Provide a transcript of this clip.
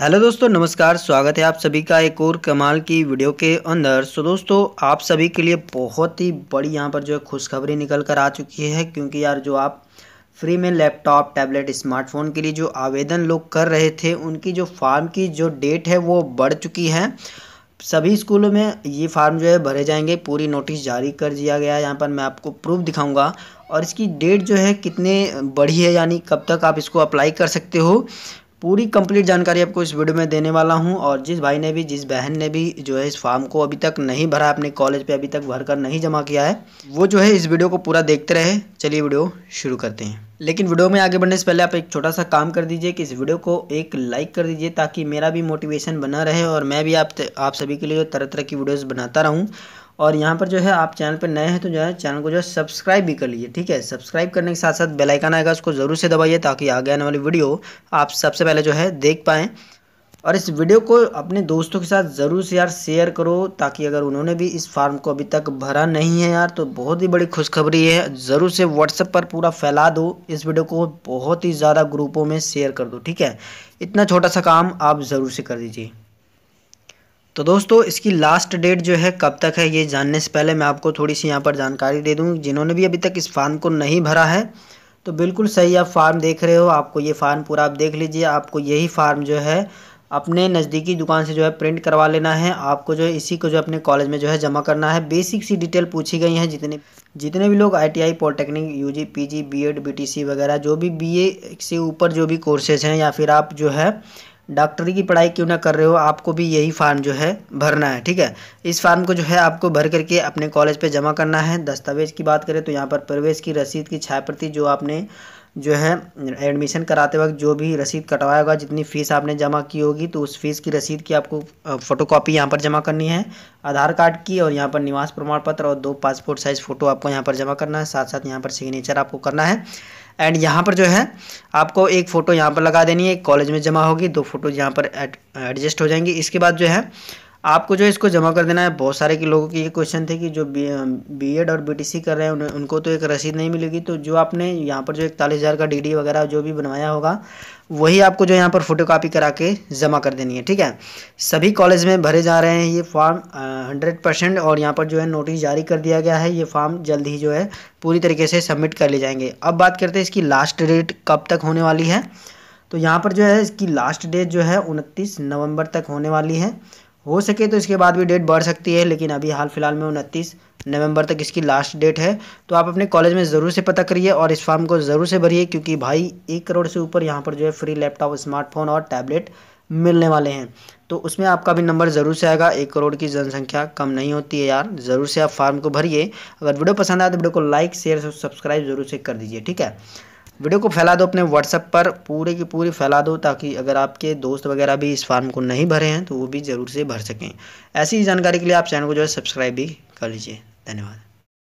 hello दोस्तों नमस्कार स्वागत है आप सभी का एक और कमाल की वीडियो के अंदर सो दोस्तों आप सभी के लिए बहुत ही बड़ी यहाँ पर जो है खुशखबरी निकल कर आ चुकी है क्योंकि यार जो आप फ्री में लैपटॉप टैबलेट स्मार्टफोन के लिए जो आवेदन लोग कर रहे थे उनकी जो फार्म की जो डेट है वो बढ़ चुकी है सभी स्कूलों में ये फार्म जो है भरे जाएंगे पूरी नोटिस जारी कर दिया गया है यहाँ पर मैं आपको प्रूफ दिखाऊंगा और इसकी डेट जो है कितने बढ़ी है यानी कब तक आप इसको अप्लाई कर सकते हो पूरी कंप्लीट जानकारी आपको इस वीडियो में देने वाला हूं और जिस भाई ने भी जिस बहन ने भी जो है इस फॉर्म को अभी तक नहीं भरा अपने कॉलेज पे अभी तक भर कर नहीं जमा किया है वो जो है इस वीडियो को पूरा देखते रहे चलिए वीडियो शुरू करते हैं लेकिन वीडियो में आगे बढ़ने से पहले आप एक छोटा सा काम कर दीजिए कि इस वीडियो को एक लाइक कर दीजिए ताकि मेरा भी मोटिवेशन बना रहे और मैं भी आप आप सभी के लिए तरह तरह की वीडियोज़ बनाता रहूँ और यहाँ पर जो है आप चैनल पर नए हैं तो जो है चैनल को जो है सब्सक्राइब भी कर लीजिए ठीक है सब्सक्राइब करने के साथ साथ बेल आइकन आएगा उसको ज़रूर से दबाइए ताकि आगे आने वाली वीडियो आप सबसे पहले जो है देख पाएँ और इस वीडियो को अपने दोस्तों के साथ ज़रूर से यार शेयर करो ताकि अगर उन्होंने भी इस फार्म को अभी तक भरा नहीं है यार तो बहुत ही बड़ी खुशखबरी है ज़रूर से व्हाट्सएप पर पूरा फैला दो इस वीडियो को बहुत ही ज़्यादा ग्रुपों में शेयर कर दो ठीक है इतना छोटा सा काम आप ज़रूर से कर दीजिए तो दोस्तों इसकी लास्ट डेट जो है कब तक है ये जानने से पहले मैं आपको थोड़ी सी यहाँ पर जानकारी दे दूँ जिन्होंने भी अभी तक इस फार्म को नहीं भरा है तो बिल्कुल सही आप फार्म देख रहे हो आपको ये फार्म पूरा आप देख लीजिए आपको यही फार्म जो है अपने नज़दीकी दुकान से जो है प्रिंट करवा लेना है आपको जो है इसी को जो अपने कॉलेज में जो है जमा करना है बेसिक सी डिटेल पूछी गई हैं जितने जितने भी लोग ITI polytechnic UG PG BEd BTC वगैरह जो भी बीए से ऊपर जो भी कोर्सेज हैं या फिर आप जो है डॉक्टरी की पढ़ाई क्यों ना कर रहे हो आपको भी यही फार्म जो है भरना है ठीक है इस फार्म को जो है आपको भर करके अपने कॉलेज पे जमा करना है दस्तावेज़ की बात करें तो यहाँ पर प्रवेश की रसीद की छाया प्रति जो आपने जो है एडमिशन कराते वक्त जो भी रसीद कटवाया होगा जितनी फ़ीस आपने जमा की होगी तो उस फीस की रसीद की आपको फ़ोटो कापी यहाँ पर जमा करनी है आधार कार्ड की और यहाँ पर निवास प्रमाण पत्र और दो पासपोर्ट साइज़ फ़ोटो आपको यहाँ पर जमा करना है साथ साथ यहाँ पर सिग्नेचर आपको करना है एंड यहाँ पर जो है आपको एक फ़ोटो यहाँ पर लगा देनी है एक कॉलेज में जमा होगी दो फोटो यहाँ पर एडजस्ट हो जाएंगी इसके बाद जो है आपको जो इसको जमा कर देना है बहुत सारे के लोगों के ये क्वेश्चन थे कि जो बी एड और बीटीसी कर रहे हैं उन, उनको तो एक रसीद नहीं मिलेगी तो जो आपने यहाँ पर जो इकतालीस हज़ार का डीडी वगैरह जो भी बनवाया होगा वही आपको जो यहाँ पर फोटो कापी करा के जमा कर देनी है ठीक है सभी कॉलेज में भरे जा रहे हैं ये फॉर्म हंड्रेड परसेंट और यहाँ पर जो है नोटिस जारी कर दिया गया है ये फॉर्म जल्द ही जो है पूरी तरीके से सबमिट कर लिए जाएंगे अब बात करते हैं इसकी लास्ट डेट कब तक होने वाली है तो यहाँ पर जो है इसकी लास्ट डेट जो है उनतीस नवंबर तक होने वाली है हो सके तो इसके बाद भी डेट बढ़ सकती है लेकिन अभी हाल फिलहाल में उनतीस नवंबर तक इसकी लास्ट डेट है तो आप अपने कॉलेज में ज़रूर से पता करिए और इस फॉर्म को ज़रूर से भरिए क्योंकि भाई एक करोड़ से ऊपर यहाँ पर जो है फ्री लैपटॉप स्मार्टफोन और टैबलेट मिलने वाले हैं तो उसमें आपका भी नंबर ज़रूर से आएगा एक करोड़ की जनसंख्या कम नहीं होती है यार ज़रूर से आप फार्म को भरिए अगर वीडियो पसंद आए तो वीडियो को लाइक शेयर सब्सक्राइब जरूर से कर दीजिए ठीक है वीडियो को फैला दो अपने व्हाट्सएप पर पूरे की पूरी फैला दो ताकि अगर आपके दोस्त वगैरह भी इस फार्म को नहीं भरे हैं तो वो भी ज़रूर से भर सकें ऐसी जानकारी के लिए आप चैनल को जो है सब्सक्राइब भी कर लीजिए धन्यवाद